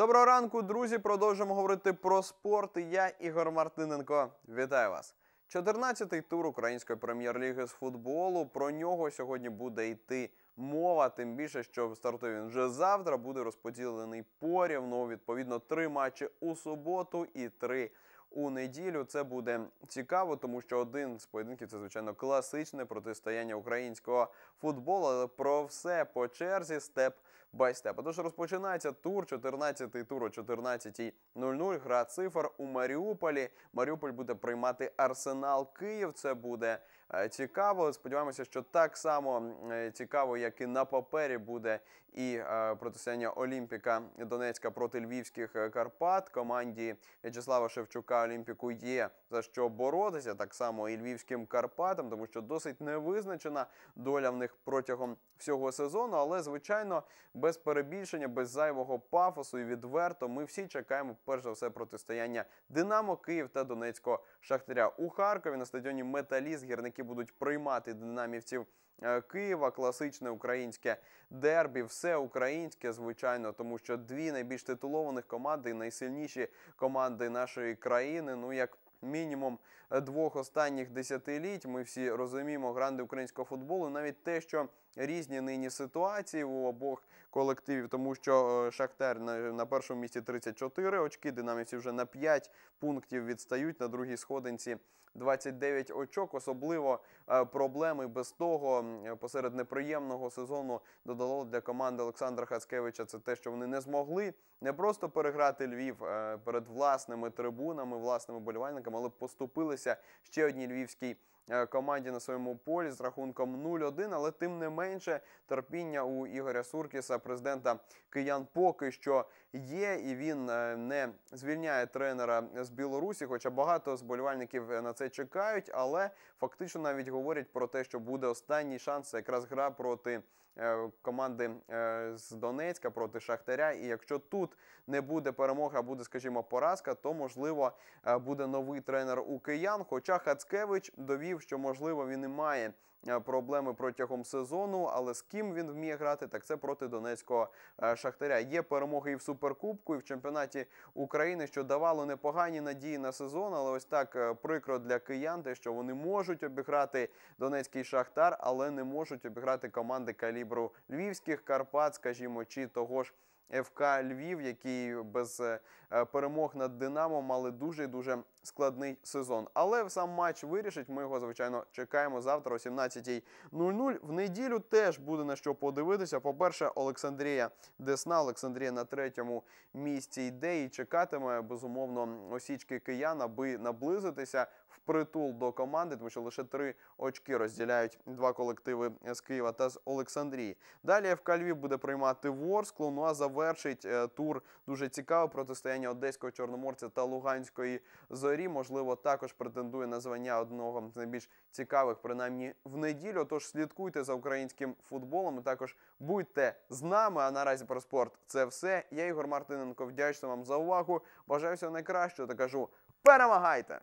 Доброго ранку, друзі. Продовжуємо говорити про спорт. Я Ігор Мартиненко. Вітаю вас! 14-й тур української прем'єр-ліги з футболу. Про нього сьогодні буде йти мова. Тим більше, що стартує він вже завтра. Буде розподілений порівну. Відповідно, три матчі у суботу і три. У неділю це буде цікаво, тому що один з поєдинків це звичайно класичне протистояння українського футболу. Але про все по черзі степ Байстепа. Тож розпочинається тур, 14-й тур о 14.00. Гра цифр у Маріуполі. Маріуполь буде приймати Арсенал Київ. Це буде е, цікаво. Сподіваємося, що так само е, цікаво, як і на папері буде і е, протистояння Олімпіка Донецька проти Львівських Карпат. Команді В'ячеслава Шевчука Олімпіку є за що боротися, так само і Львівським Карпатам, тому що досить невизначена доля в них протягом всього сезону, але звичайно без перебільшення, без зайвого пафосу і відверто ми всі чекаємо перш за все протистояння Динамо Київ та Донецького Шахтаря. У Харкові на стадіоні Металіст гірники будуть приймати динамівців. Е, Києва класичне українське дербі, все українське, звичайно, тому що дві найбільш титулованих команди, найсильніші команди нашої країни. Ну як мінімум е, двох останніх десятиліть. Ми всі розуміємо гранди українського футболу, навіть те, що різні нині ситуації у обох колективів, тому що е, Шахтер на першому місці 34 очки, динамівці вже на 5 пунктів відстають на другій сходинці. 29 очок, особливо е, проблеми без того посеред неприємного сезону додало для команди Олександра Хацкевича. Це те, що вони не змогли не просто переграти Львів перед власними трибунами, власними болівальниками але поступилися ще одній львівській Е, команді на своєму полі з рахунком 0-1, але тим не менше терпіння у Ігоря Суркіса, президента киян, поки що є, і він е, не звільняє тренера з Білорусі, хоча багато зболівальників е, на це чекають, але фактично навіть говорять про те, що буде останній шанс, якраз гра проти. Команди з Донецька проти Шахтаря, і якщо тут не буде перемоги, а буде, скажімо, поразка, то можливо буде новий тренер у киян. Хоча Хацкевич довів розповів, що можливо він і має е, проблеми протягом сезону, але з ким він вміє грати, так це проти Донецького е, шахтаря. Є перемоги і в суперкубку, і в чемпіонаті України, що давало непогані надії на сезон. Але ось так е, прикро для киян, те, що вони можуть обіграти Донецький шахтар, але не можуть обіграти команди калібру львівських Карпат, скажімо, чи того ж. ФК Львів, які без е, перемог над Динамо мали дуже дуже складний сезон. Але сам матч вирішить. Ми його звичайно чекаємо завтра, о 17.00. В неділю теж буде на що подивитися. По перше, Олександрія Десна, Олександрія на третьому місці йде і чекатиме безумовно осічки киян, аби наблизитися. Притул до команди, тому що лише три очки розділяють два колективи з Києва та з Олександрії. Далі ФК Львів буде приймати Ворсклу. Ну а за завершить е, тур дуже цікаве протистояння одеського чорноморця та луганської зорі. Можливо, також претендує на звання одного з найбільш цікавих, принаймні в неділю. Тож слідкуйте за українським футболом. і Також будьте з нами. А наразі про спорт це все. Я Ігор Мартиненко вдячний вам за увагу. Бажаю всього найкращого та кажу перемагайте!